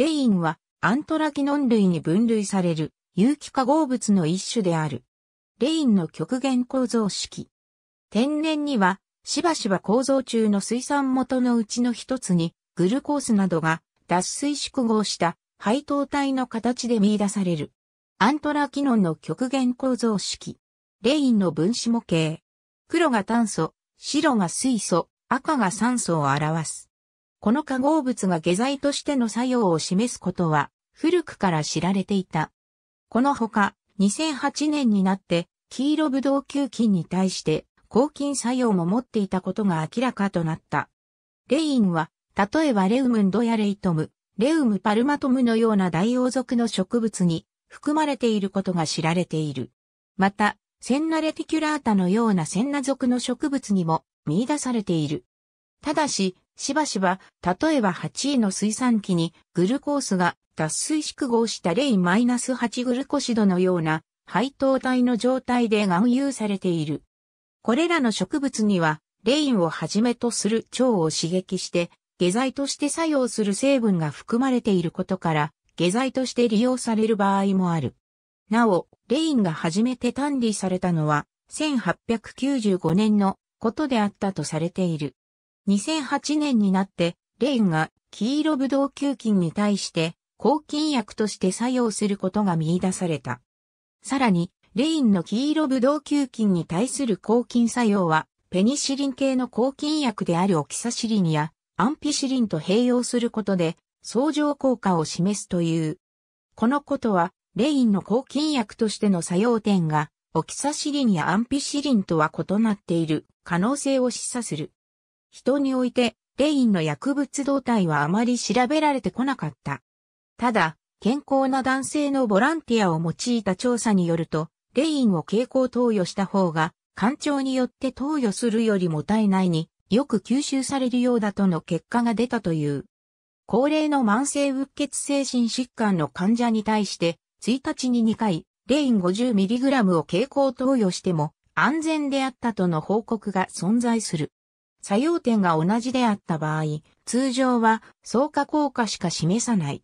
レインはアントラキノン類に分類される有機化合物の一種である。レインの極限構造式。天然にはしばしば構造中の水産元のうちの一つにグルコースなどが脱水縮合した配糖体の形で見出される。アントラキノンの極限構造式。レインの分子模型。黒が炭素、白が水素、赤が酸素を表す。この化合物が下剤としての作用を示すことは古くから知られていた。このほか2008年になって黄色ブドウ球菌に対して抗菌作用も持っていたことが明らかとなった。レインは、例えばレウムンドやレイトム、レウムパルマトムのような大王族の植物に含まれていることが知られている。また、センナレティキュラータのようなセンナ族の植物にも見出されている。ただし、しばしば、例えば8位の水産機にグルコースが脱水縮合した0 8グルコシドのような配糖体の状態で含有されている。これらの植物には、レインをはじめとする腸を刺激して、下剤として作用する成分が含まれていることから、下剤として利用される場合もある。なお、レインが初めて単理されたのは、1895年のことであったとされている。2008年になって、レーンが黄色ブドウ球菌に対して抗菌薬として作用することが見出された。さらに、レインの黄色ブドウ球菌に対する抗菌作用は、ペニシリン系の抗菌薬であるオキサシリンやアンピシリンと併用することで、相乗効果を示すという。このことは、レインの抗菌薬としての作用点が、オキサシリンやアンピシリンとは異なっている可能性を示唆する。人において、レインの薬物動態はあまり調べられてこなかった。ただ、健康な男性のボランティアを用いた調査によると、レインを経口投与した方が、環境によって投与するよりも体内によく吸収されるようだとの結果が出たという。高齢の慢性うっ血精神疾患の患者に対して、1日に2回、レイン 50mg を経口投与しても安全であったとの報告が存在する。作用点が同じであった場合、通常は相加効果しか示さない。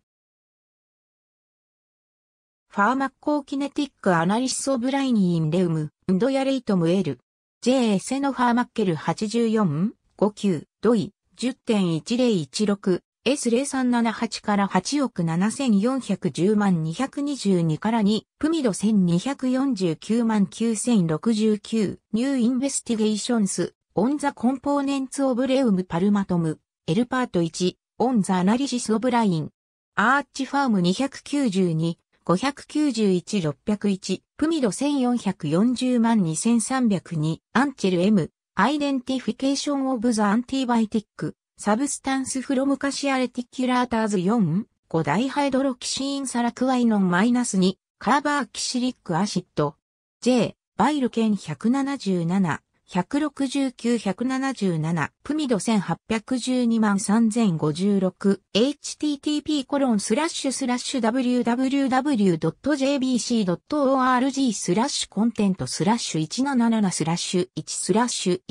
ファーマッコーキネティックアナリシスオブライニーンレウム、ウンドヤレイトムエル、J s セノファーマッケル84、59、ドイ、10.1016、S0378 から8億7410万222から2、プミド1249万9069、ニューインベスティゲーションス、オンザコンポーネンツオブレウムパルマトム、エルパート1、オンザアナリシスオブライン、アーチファーム292、591、601、プミド1440万2302、アンチェル M、アイデンティフィケーションオブザアンティバイティック、サブスタンスフロムカシアレティキュラーターズ4、5大ハイドロキシインサラクワイノンマイナス2、カーバーキシリックアシッド、J、バイルケン177、169-177、プミド1812万3056、http コロンスラッシュスラッシュ www.jbc.org スラッシュコンテントスラッシュ177スラッシュ1スラッシュ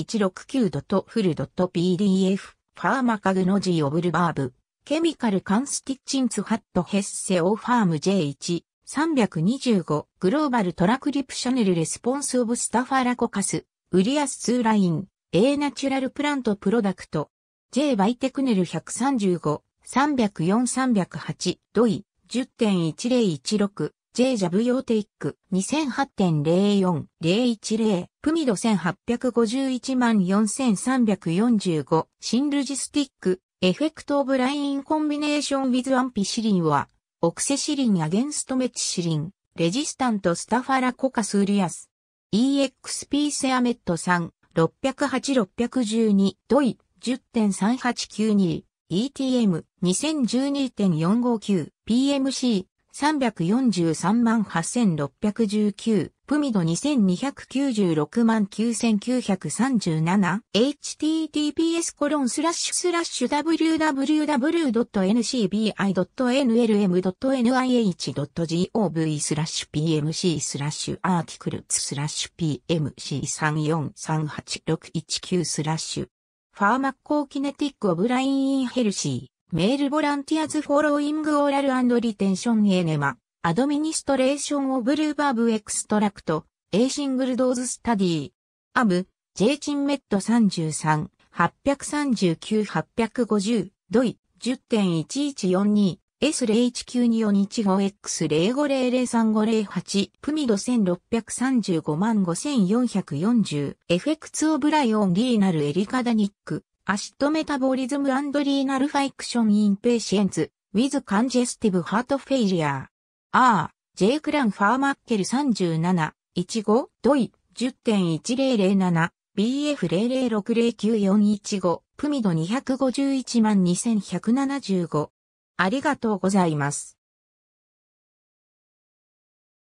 169.full.pdf ファーマカグノジーオブルバーブケミカルカンスティッチンツハットヘッセオファーム J1 325グローバルトラクリプショネルレスポンスオブスタファラコカスウリアスツーライン、A ナチュラルプラントプロダクト、J バイテクネル135、304-308、ドイ、10.1016、J ジャブヨーテイック、2008.04-010、プミド18514345、シンルジスティック、エフェクトオブラインコンビネーションウィズアンピシリンは、オクセシリンアゲンストメチシリン、レジスタントスタファラコカスウリアス。EXP セアメット3、608-612、ドイ、10.3892、ETM、2012.459、PMC、343万8619、プミド2296万9937、https コロンスラッシュスラッシュ www.ncbi.nlm.nih.gov スラッシュ pmc スラッシュアーティクルツスラッシュ pmc343861 スラッシュファーマッコーキネティックオブラインインヘルシーメールボランティアズフォローイングオーラルリテンションエネマ、アドミニストレーションオブルーバーブエクストラクト、エーシングルドーズスタディアブ、J チンメット33、839-850、ドイ、10.1142、s 0 1 9 2 4 1 5 x 0 5 0 0 3 5 0 8プミド16355440エフェクツオブライオンリーナルエリカダニックアシッドメタボリズムアンドリーナルファイクションインペーシエンツ、ウィズカンジェスティブハートフェイリアー。ああ、J クランファーマッケル37、15、ドイ、10.1007、BF006094115、プミド2512175。ありがとうございます。